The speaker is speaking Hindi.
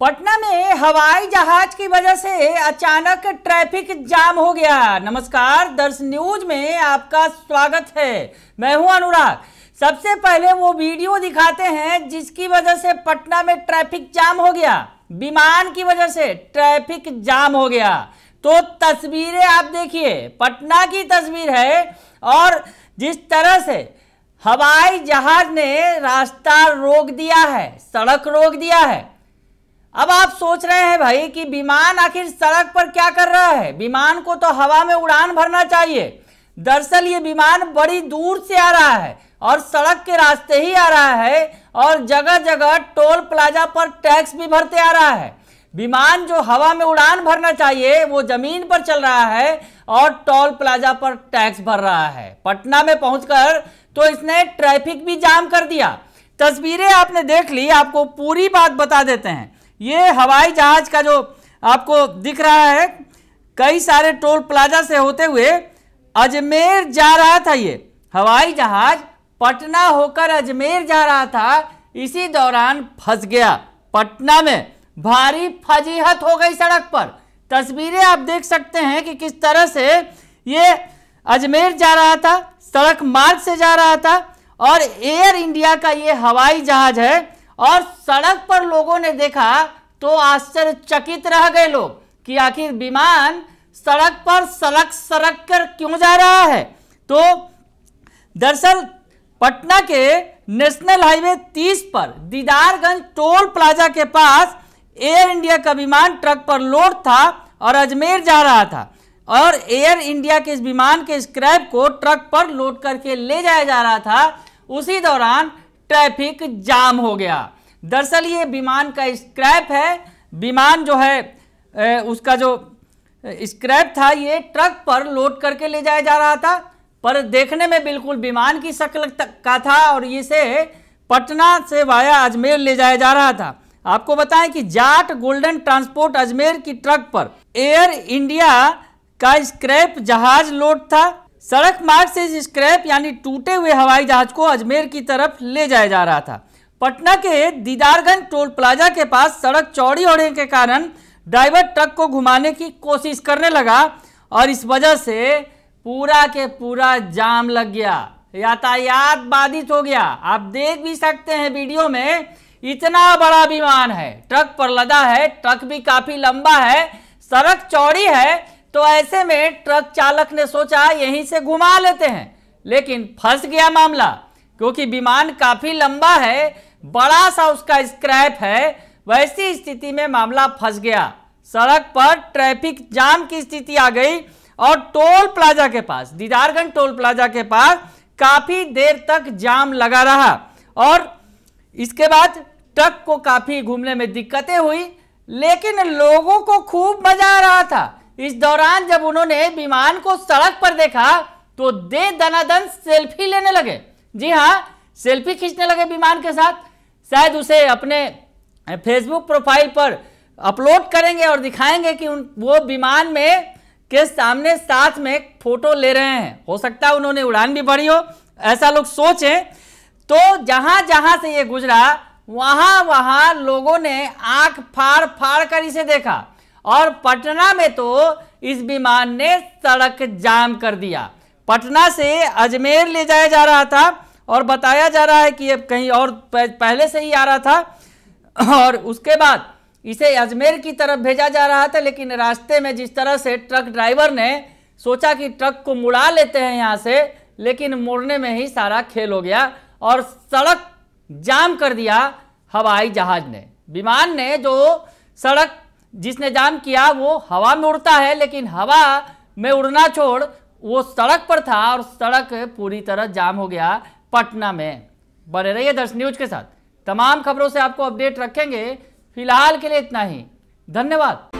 पटना में हवाई जहाज की वजह से अचानक ट्रैफिक जाम हो गया नमस्कार दर्श न्यूज में आपका स्वागत है मैं हूं अनुराग सबसे पहले वो वीडियो दिखाते हैं जिसकी वजह से पटना में ट्रैफिक जाम हो गया विमान की वजह से ट्रैफिक जाम हो गया तो तस्वीरें आप देखिए पटना की तस्वीर है और जिस तरह से हवाई जहाज ने रास्ता रोक दिया है सड़क रोक दिया है अब आप सोच रहे हैं भाई कि विमान आखिर सड़क पर क्या कर रहा है विमान को तो हवा में उड़ान भरना चाहिए दरअसल ये विमान बड़ी दूर से आ रहा है और सड़क के रास्ते ही आ रहा है और जगह जगह टोल प्लाजा पर टैक्स भी भरते आ रहा है विमान जो हवा में उड़ान भरना चाहिए वो जमीन पर चल रहा है और टोल प्लाजा पर टैक्स भर रहा है पटना में पहुंचकर तो इसने ट्रैफिक भी जाम कर दिया तस्वीरें आपने देख ली आपको पूरी बात बता देते हैं ये हवाई जहाज का जो आपको दिख रहा है कई सारे टोल प्लाजा से होते हुए अजमेर जा रहा था ये हवाई जहाज पटना होकर अजमेर जा रहा था इसी दौरान फंस गया पटना में भारी फजीहत हो गई सड़क पर तस्वीरें आप देख सकते हैं कि किस तरह से ये अजमेर जा रहा था सड़क मार्ग से जा रहा था और एयर इंडिया का ये हवाई जहाज है और सड़क पर लोगों ने देखा तो आश्चर्यचकित रह गए लोग कि आखिर विमान सड़क पर सड़क सड़क कर क्यों जा रहा है तो दरअसल पटना के नेशनल हाईवे 30 पर दीदारगंज टोल प्लाजा के पास एयर इंडिया का विमान ट्रक पर लोड था और अजमेर जा रहा था और एयर इंडिया के इस विमान के स्क्रैप को ट्रक पर लोड करके ले जाया जा रहा था उसी दौरान ट्रैफिक जाम हो गया दरअसल ये विमान का स्क्रैप है विमान जो है उसका जो स्क्रैप था ये ट्रक पर लोड करके ले जाया जा रहा था पर देखने में बिल्कुल विमान की शक्ल का था और इसे पटना से वाया अजमेर ले जाया जा रहा था आपको बताएं कि जाट गोल्डन ट्रांसपोर्ट अजमेर की ट्रक पर एयर इंडिया का स्क्रैप जहाज लोड था सड़क मार्ग से स्क्रैप यानी टूटे हुए हवाई जहाज को अजमेर की तरफ ले जाया जा रहा था पटना के दीदारगंज टोल प्लाजा के पास सड़क चौड़ी होने के कारण ड्राइवर ट्रक को घुमाने की कोशिश करने लगा और इस वजह से पूरा के पूरा जाम लग गया यातायात बाधित हो गया आप देख भी सकते हैं वीडियो में इतना बड़ा विमान है ट्रक पर लदा है ट्रक भी काफी लंबा है सड़क चौड़ी है तो ऐसे में ट्रक चालक ने सोचा यहीं से घुमा लेते हैं लेकिन फंस गया मामला क्योंकि विमान काफ़ी लंबा है बड़ा सा उसका स्क्रैप है वैसी स्थिति में मामला फंस गया सड़क पर ट्रैफिक जाम की स्थिति आ गई और टोल प्लाजा के पास दीदारगंज टोल प्लाजा के पास काफ़ी देर तक जाम लगा रहा और इसके बाद ट्रक को काफ़ी घूमने में दिक्कतें हुई लेकिन लोगों को खूब मज़ा आ रहा था इस दौरान जब उन्होंने विमान को सड़क पर देखा तो दे दनादन सेल्फी लेने लगे जी हाँ सेल्फी खींचने लगे विमान के साथ शायद उसे अपने फेसबुक प्रोफाइल पर अपलोड करेंगे और दिखाएंगे कि उन वो विमान में के सामने साथ में फोटो ले रहे हैं हो सकता है उन्होंने उड़ान भी भरी हो ऐसा लोग सोचें तो जहाँ जहाँ से ये गुजरा वहाँ वहाँ लोगों ने आंख फाड़ फाड़ कर इसे देखा और पटना में तो इस विमान ने सड़क जाम कर दिया पटना से अजमेर ले जाया जा रहा था और बताया जा रहा है कि अब कहीं और पहले से ही आ रहा था और उसके बाद इसे अजमेर की तरफ भेजा जा रहा था लेकिन रास्ते में जिस तरह से ट्रक ड्राइवर ने सोचा कि ट्रक को मुड़ा लेते हैं यहाँ से लेकिन मोड़ने में ही सारा खेल हो गया और सड़क जाम कर दिया हवाई जहाज ने विमान ने जो सड़क जिसने जान किया वो हवा में उड़ता है लेकिन हवा में उड़ना छोड़ वो सड़क पर था और सड़क पूरी तरह जाम हो गया पटना में बने रहिए दर्श न्यूज के साथ तमाम खबरों से आपको अपडेट रखेंगे फिलहाल के लिए इतना ही धन्यवाद